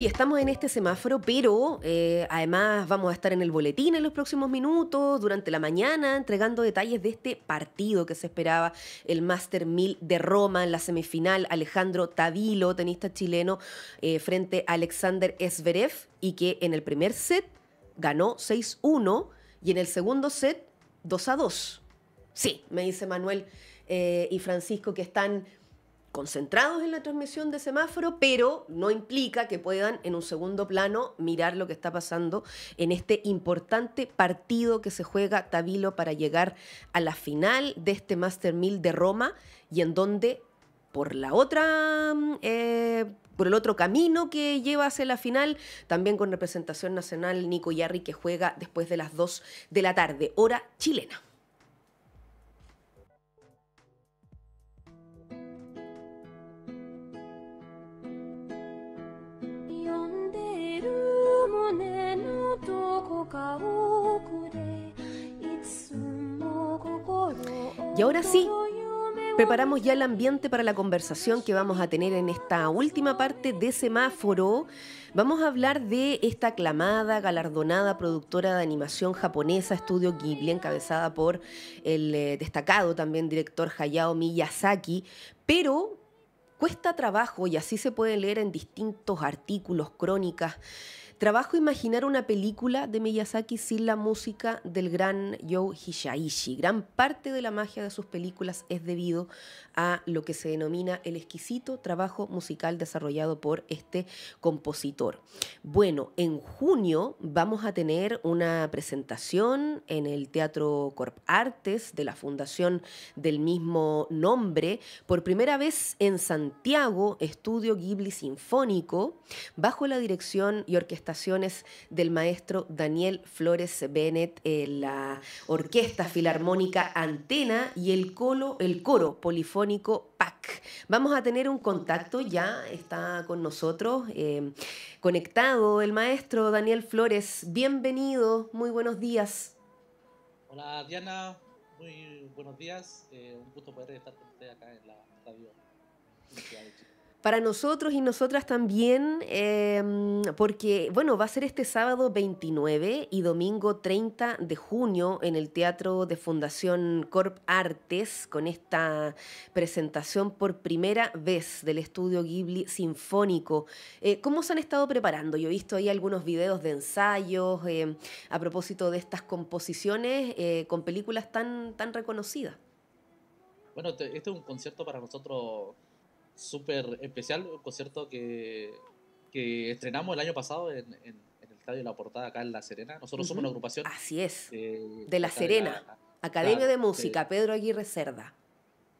Y estamos en este semáforo, pero eh, además vamos a estar en el boletín en los próximos minutos, durante la mañana, entregando detalles de este partido que se esperaba, el Master 1000 de Roma en la semifinal, Alejandro Tadilo, tenista chileno, eh, frente a Alexander Esverev, y que en el primer set ganó 6-1 y en el segundo set 2-2. Sí, me dice Manuel eh, y Francisco que están concentrados en la transmisión de semáforo, pero no implica que puedan en un segundo plano mirar lo que está pasando en este importante partido que se juega Tabilo para llegar a la final de este Master 1000 de Roma y en donde por la otra mm, eh, por el otro camino que lleva hacia la final, también con representación nacional Nico Yarri que juega después de las 2 de la tarde, hora chilena. Y ahora sí, preparamos ya el ambiente para la conversación que vamos a tener en esta última parte de Semáforo. Vamos a hablar de esta aclamada, galardonada productora de animación japonesa, Estudio Ghibli, encabezada por el eh, destacado también director Hayao Miyazaki, pero cuesta trabajo, y así se puede leer en distintos artículos, crónicas, Trabajo imaginar una película de Miyazaki sin la música del gran Joe Hishaishi, Gran parte de la magia de sus películas es debido a lo que se denomina el exquisito trabajo musical desarrollado por este compositor. Bueno, en junio vamos a tener una presentación en el Teatro Corp Artes de la Fundación del mismo nombre, por primera vez en Santiago, Estudio Ghibli Sinfónico, bajo la dirección y orquesta del maestro Daniel Flores Bennett, eh, la Orquesta Filarmónica Antena y el, colo, el coro polifónico PAC. Vamos a tener un contacto, ya está con nosotros eh, conectado el maestro Daniel Flores. Bienvenido, muy buenos días. Hola Diana, muy buenos días. Eh, un gusto poder estar con usted acá en la radio para nosotros y nosotras también, em, porque, bueno, va a ser este sábado 29 y domingo 30 de junio en el Teatro de Fundación Corp Artes, con esta presentación por primera vez del estudio Ghibli Sinfónico. Eh, ¿Cómo se han estado preparando? Yo he visto ahí algunos videos de ensayos em, a propósito de estas composiciones eh, con películas tan, tan reconocidas. Bueno, este es un concierto para nosotros súper especial, un concierto que, estrenamos el año pasado en, en, el Estadio La Portada, acá en La Serena. Nosotros somos una agrupación. Así es. Eh, de, La Serena, Academia de Música, Pedro Aguirre Cerda.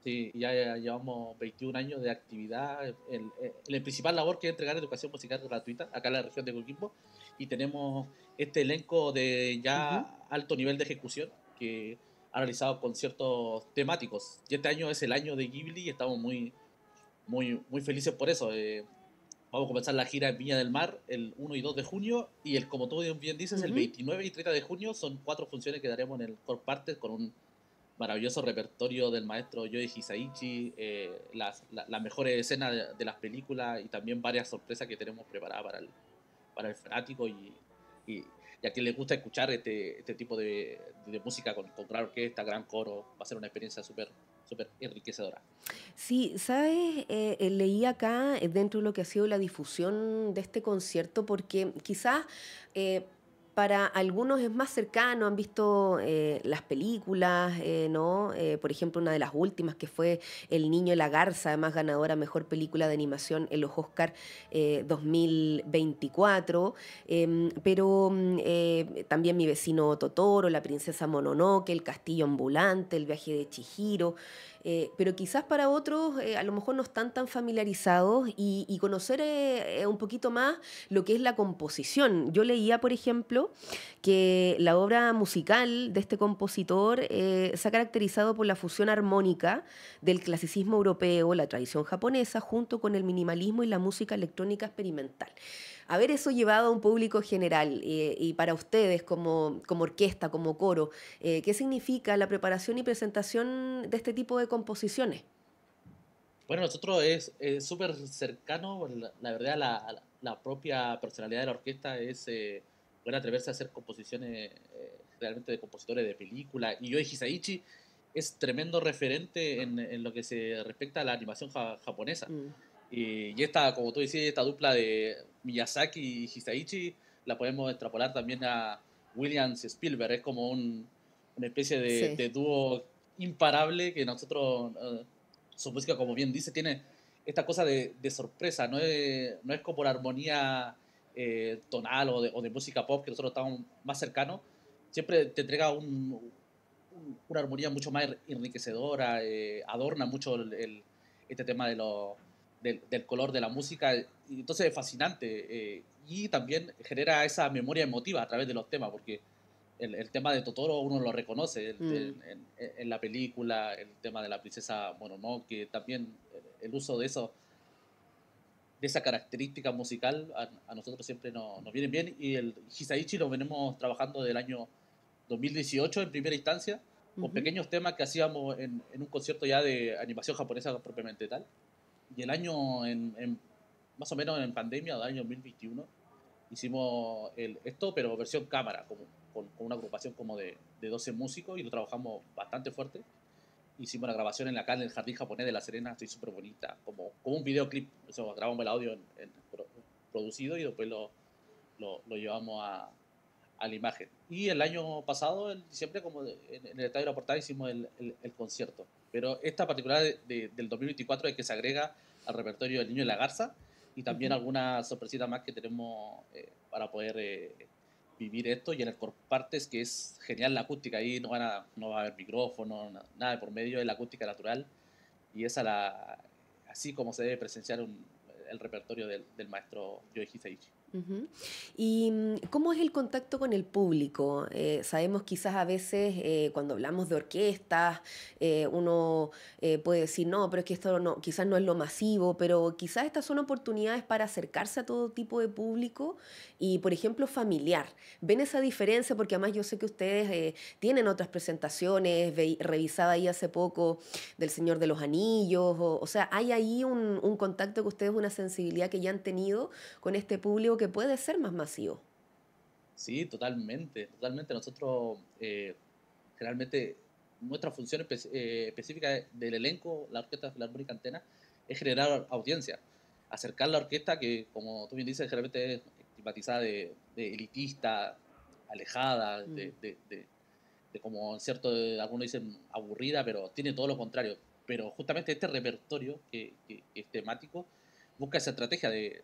Sí, ya, llevamos 21 años de actividad. El, eh, principal labor que es entregar educación musical gratuita acá en la región de Coquimbo. Y tenemos este elenco de ya alto nivel de ejecución que ha realizado conciertos temáticos. Y este año es el año de Ghibli y estamos muy, muy, muy felices por eso. Eh. vamos a comenzar la gira en Viña del Mar el 1 y 2 de junio y el, como tú bien dices, el 29 y 30 de junio son cuatro funciones que daremos en el Core Partes con un maravilloso repertorio del maestro Yoji Hisaichi, eh, las, mejores escenas de, las películas y también varias sorpresas que tenemos preparadas para el, para el fanático y, y, a quien le gusta escuchar este, este tipo de, de música con, con gran orquesta, gran coro. Va a ser una experiencia súper súper enriquecedora. Sí, sabes, eh, eh, leí acá eh, dentro de lo que ha sido la difusión de este concierto, porque quizás para algunos es más cercano, han visto eh, las películas, eh, ¿no? Eh, por ejemplo, una de las últimas que fue El Niño y la Garza, además ganadora Mejor Película de Animación en los Oscar 2024. Em, pero mm, también Mi Vecino Totoro, La Princesa Mononoke, El Castillo Ambulante, El Viaje de Chihiro. Eh, pero quizás para otros eh, a lo mejor no están tan familiarizados y, conocer eh, un poquito más lo que es la composición. Yo leía, por ejemplo, que la obra musical de este compositor se ha caracterizado por la fusión armónica del clasicismo europeo, la tradición japonesa, junto con el minimalismo y la música electrónica experimental haber eso llevado a un público general eh, y para ustedes como, orquesta, como coro, eh, ¿qué significa la preparación y presentación de este tipo de composiciones? Bueno, nosotros es súper cercano, la, verdad, la, propia personalidad de la orquesta es eh, atreverse a hacer composiciones eh, realmente de compositores de película. Y yo Hisaichi es tremendo referente en, lo que se respecta a la animación japonesa. Mm. Eh, y esta, como tú decías, esta dupla de Miyazaki y Hisaichi la podemos extrapolar también a Williams y Spielberg. Es como una especie de, dúo imparable que nosotros, eh, su música, como bien dice, tiene esta cosa de, sorpresa. No es, no es como la armonía eh, tonal o de, música pop que nosotros estamos más cercanos. Siempre te entrega una armonía mucho más enriquecedora, adorna mucho este tema de los del, color de la música. Y entonces es fascinante eh, y también genera esa memoria emotiva a través de los temas, porque el, tema de Totoro uno lo reconoce mm. en, la película, el tema de la princesa Mononoke, también el uso de eso de esa característica musical a, nosotros siempre nos, viene bien y el Hisaichi lo venimos trabajando del año 2018 en primera instancia, con pequeños temas que hacíamos en, un concierto ya de animación japonesa propiamente tal. Y el año, en, más o menos en pandemia, del año 2021, hicimos el, esto, pero versión cámara, con, una agrupación como de, 12 músicos y lo trabajamos bastante fuerte. Hicimos la grabación en la calle, del el jardín japonés de La Serena, estoy súper bonita, como, como un videoclip. grabamos el audio producido y después lo, lo, lo llevamos a, a la imagen. Y el año pasado, en diciembre, como en, el Estadio de la Portada, hicimos el, el, concierto. Pero esta particular del 2024 es que se agrega al repertorio del Niño y la Garza y también alguna sorpresita algunas más que tenemos eh, para poder eh, vivir esto. Y en el partes que es genial la acústica, ahí no, van a, no va a haber micrófono, nada por medio, es la acústica natural. Y es así como se debe presenciar el repertorio del, del maestro Yoichi Seichi. ¿Y mm, cómo es el contacto con el público? Eh, sabemos quizás a veces eh, cuando hablamos de orquestas, eh, uno puede decir, no, pero es que esto no, quizás no es lo masivo, pero quizás estas son oportunidades para acercarse a todo tipo de público y, por ejemplo, familiar. ¿Ven esa diferencia? Porque además yo sé que ustedes tienen otras presentaciones, revisada ahí hace poco del Señor de los Anillos, o, sea, hay ahí un contacto que ustedes, una sensibilidad que ya han tenido con este público que puede ser más masivo. Sí, totalmente, totalmente. Nosotros eh, generalmente nuestra función eh, específica del elenco, la Orquesta Filarmónica Antena, es generar audiencia, acercar la orquesta que, como tú bien dices, generalmente es estigmatizada de, elitista, alejada, mm. de, de, de, como cierto, algunos dicen aburrida, pero tiene todo lo contrario. Pero justamente este repertorio que es temático busca esa estrategia de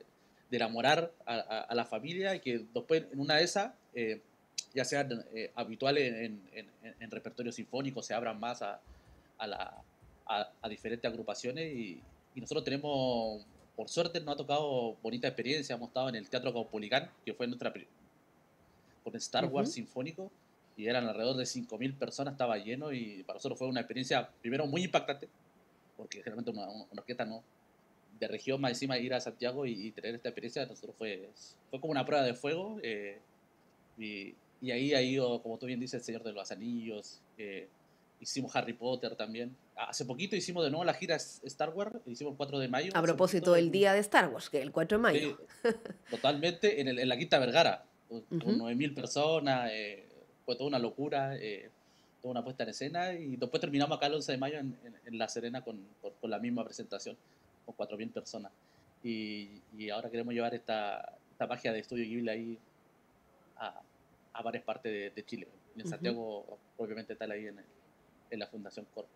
de enamorar a, la familia y que después en una de esas, eh, ya sean eh, habituales en, repertorio sinfónico, se abran más a, diferentes agrupaciones y, nosotros tenemos, por suerte, nos ha tocado bonita experiencia, hemos estado en el Teatro Caupolicán, que fue nuestra con el Star Wars Sinfónico y eran alrededor de 5.000 personas, estaba lleno y para nosotros fue una experiencia primero muy impactante, porque generalmente una, una orquesta no, de región, más encima ir a Santiago y, tener esta experiencia, nosotros fue, fue como una prueba de fuego. Eh, y, ahí ha ido, como tú bien dices, El Señor de los Anillos. Eh, hicimos Harry Potter también. Hace poquito hicimos de nuevo la gira Star Wars, hicimos el 4 de mayo. A propósito del día de Star Wars, que el 4 de mayo. totalmente, en, en, la Quinta Vergara, con 9.000 personas, eh, fue toda una locura, toda una puesta en escena, y después terminamos acá el 11 de mayo en, La Serena con, la misma presentación o 4.000 personas. Y, ahora queremos llevar esta, esta magia de Estudio Ghibli ahí a, varias partes de, Chile. en Santiago, obviamente, está ahí en, en la Fundación Corp.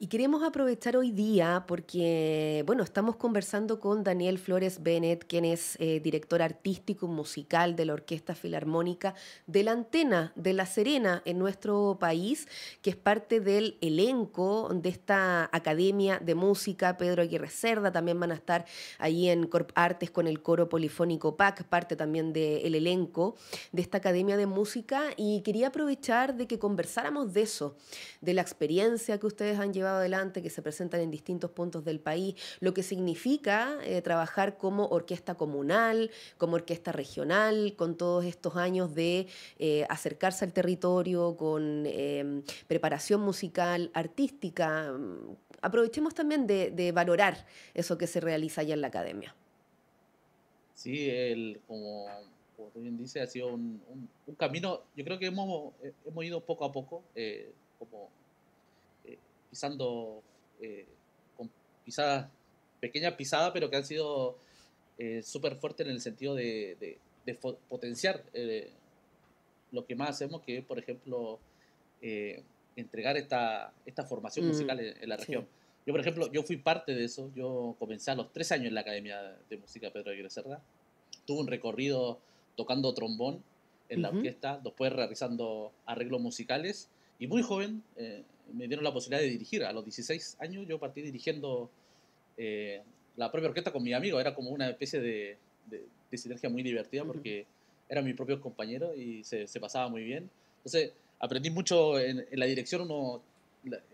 Y queremos aprovechar hoy día porque, bueno, estamos conversando con Daniel Flores Bennett, quien es eh, director artístico musical de la Orquesta Filarmónica de la Antena de La Serena en nuestro país, que es parte del elenco de esta Academia de Música. Pedro Aguirre Cerda también van a estar ahí en Corp Artes con el coro polifónico PAC, parte también del elenco de esta Academia de Música. Y quería aprovechar de que conversáramos de eso, de la experiencia que ustedes han llevado adelante, que se presentan en distintos puntos del país, lo que significa eh, trabajar como orquesta comunal, como orquesta regional, con todos estos años de eh, acercarse al territorio, con em, preparación musical, artística. Aprovechemos también de, valorar eso que se realiza allá en la academia. Sí, como como tú bien dices, ha sido un, camino, yo creo que hemos, eh, hemos ido poco a poco, como pisando eh, con pisadas, pequeñas pisadas, pero que han sido eh, súper fuertes en el sentido de, potenciar eh, lo que más hacemos, que es, por ejemplo, entregar esta, esta formación mm. musical en, la región. Yo, por ejemplo, yo fui parte de eso. Yo comencé a los tres años en la Academia de Música Pedro Aguirre Cerda. Tuve un recorrido tocando trombón en la orquesta, después realizando arreglos musicales. Y muy joven, me dieron la posibilidad de dirigir. A los 16 años yo partí dirigiendo eh, la propia orquesta con mi amigo. Era como una especie de, sinergia muy divertida porque eran mis propios compañeros y se, pasaba muy bien. Entonces aprendí mucho en, la dirección. Uno,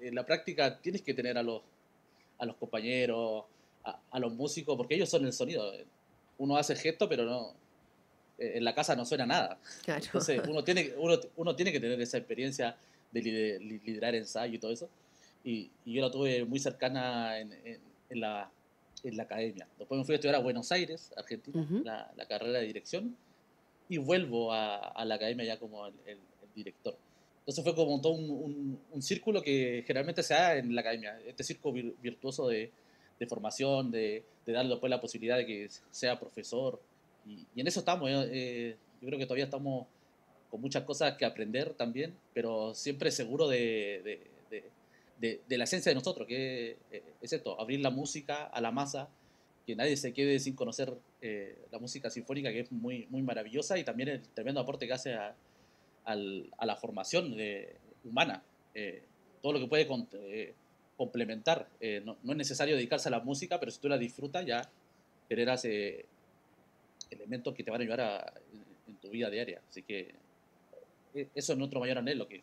en la práctica tienes que tener a los, a los compañeros, a, los músicos, porque ellos son el sonido. Uno hace gesto, pero no en la casa no suena nada. Entonces uno tiene, uno tiene que tener esa experiencia de liderar ensayo y todo eso. Y, yo la tuve muy cercana en, en, la, en, la, academia. Después me fui a estudiar a Buenos Aires, Argentina, la, carrera de dirección, y vuelvo a, la academia ya como el, director. Entonces fue como todo un, un, círculo que generalmente se da en la academia, este círculo virtuoso de, de formación, de, darle después la posibilidad de que sea profesor. Y, en eso estamos, eh, eh, yo creo que todavía estamos con muchas cosas que aprender también, pero siempre seguro de, de, la esencia de nosotros, que eh, es, esto, abrir la música a la masa, que nadie se quede sin conocer eh, la música sinfónica, que es muy, muy maravillosa, y también el tremendo aporte que hace a, la formación humana, eh, todo lo que puede complementar. No, es necesario dedicarse a la música, pero si tú la disfrutas ya generas elementos que te van a ayudar en tu vida diaria. Así que e, eso es nuestro mayor anhelo, que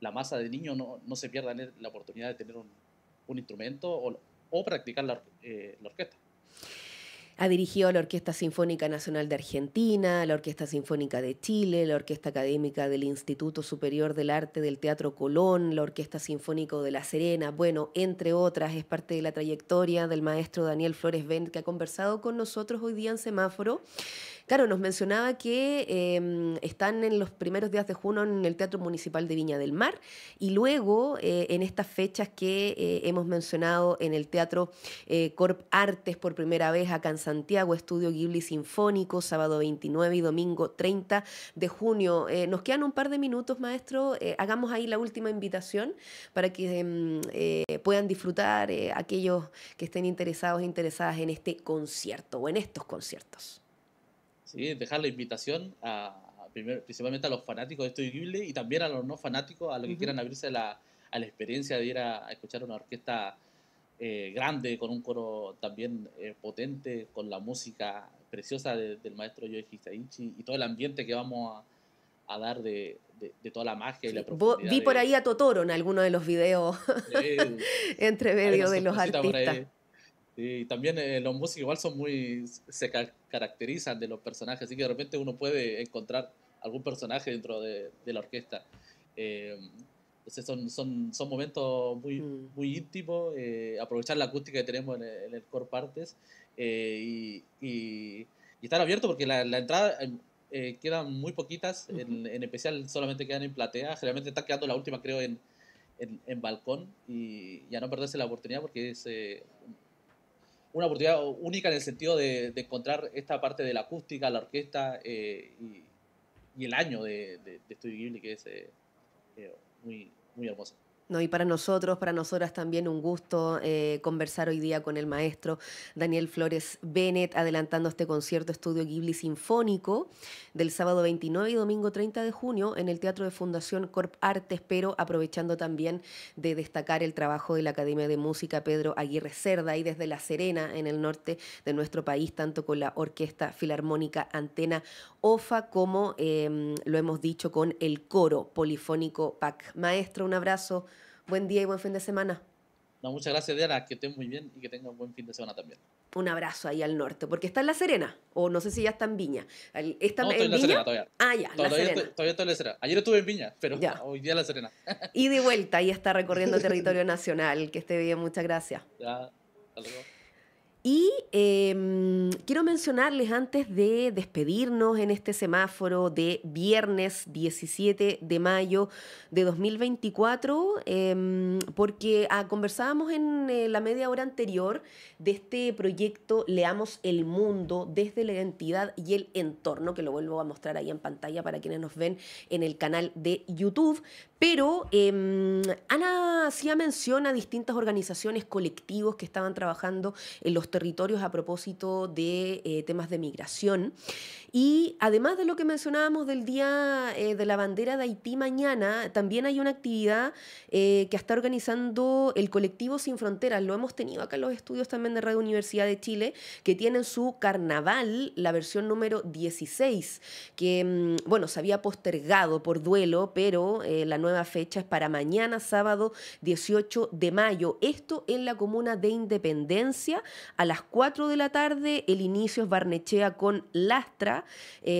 la masa de niños no, no se pierda e, la oportunidad de tener un, instrumento o, o practicar la, eh, orquesta. Ha dirigido a la Orquesta Sinfónica Nacional de Argentina, a la Orquesta Sinfónica de Chile, la Orquesta Académica del Instituto Superior del Arte del Teatro Colón, la Orquesta Sinfónica de La Serena, bueno, entre otras, es parte de la trayectoria del maestro Daniel Flores Bent, que ha conversado con nosotros hoy día en Semáforo. Claro, nos mencionaba que em, están en los primeros días de junio en el Teatro Municipal de Viña del Mar y luego eh, en estas fechas que eh, hemos mencionado en el Teatro eh, Corp Artes por primera vez acá en Santiago, Estudio Ghibli Sinfónico, sábado 29 y domingo 30 de junio. nos quedan un par de minutos, maestro. hagamos ahí la última invitación para que em, puedan disfrutar aquellos que estén interesados e interesadas en este concierto o en estos conciertos. Dejar la invitación a, principalmente a los fanáticos de Estudio y también a los no fanáticos, a los que quieran abrirse a la experiencia de ir a, escuchar una orquesta eh, grande, con un coro también eh, potente, con la música preciosa del maestro Yoji Hisaichi y todo el ambiente que vamos a, dar de, de, toda la magia y la profundidad. Vi por ahí a Totoro en alguno de los videos entre medio de los artistas. Y también eh, los músicos igual son muy, se caracterizan de los personajes, así que de repente uno puede encontrar algún personaje dentro de, la orquesta. Eh, entonces son, son, son, momentos muy, mm. muy íntimos, eh, aprovechar la acústica que tenemos en el, Core Partes eh, y, estar abierto porque la, entrada em, quedan muy poquitas, en, especial solamente quedan en platea, generalmente está quedando la última creo en, en balcón y ya no perderse la oportunidad porque es una oportunidad única en el sentido de, encontrar esta parte de la acústica, la orquesta eh, y, el año de, Studio Ghibli, que es eh, eh, muy, muy hermoso y para nosotros, para nosotras también un gusto eh, conversar hoy día con el maestro Daniel Flores Bennett, adelantando este concierto Estudio Ghibli Sinfónico del sábado 29 y domingo 30 de junio en el Teatro de Fundación Corp Artes, pero aprovechando también de destacar el trabajo de la Academia de Música Pedro Aguirre Cerda y desde La Serena, en el norte de nuestro país, tanto con la Orquesta Filarmónica Antena OFA, como em, lo hemos dicho con el coro polifónico PAC. Maestro, un abrazo, buen día y buen fin de semana. No, muchas gracias, Diana. Que estén muy bien y que tengan un buen fin de semana también. Un abrazo ahí al norte, porque está en La Serena, o no sé si ya está en Viña. no, estoy en La Serena todavía. Ah, ya, la Serena. todavía estoy en La Serena. Ayer estuve en Viña, pero hoy día en La Serena. y de vuelta, ahí está recorriendo territorio nacional. Que esté bien, muchas gracias. Ya, hasta luego. Y em, quiero mencionarles antes de despedirnos en este semáforo de viernes 17 de mayo de 2024, em, porque ah, conversábamos en eh, la media hora anterior de este proyecto Leamos el Mundo desde la identidad y el entorno, que lo vuelvo a mostrar ahí en pantalla para quienes nos ven en el canal de YouTube, pero em, Ana hacía mención a distintas organizaciones, colectivos que estaban trabajando en los territorios a propósito de eh, temas de migración. Y además de lo que mencionábamos del Día eh, de la Bandera de Haití mañana, también hay una actividad eh, que está organizando el colectivo Sin Fronteras. Lo hemos tenido acá en los estudios también de Radio Universidad de Chile, que tienen su carnaval, la versión número 16, que, mm, bueno, se había postergado por duelo, pero eh, la nueva fecha es para mañana, sábado 18 de mayo. Esto en la comuna de Independencia, a las 4 de la tarde, el inicio es Barnechea con Lastra אה,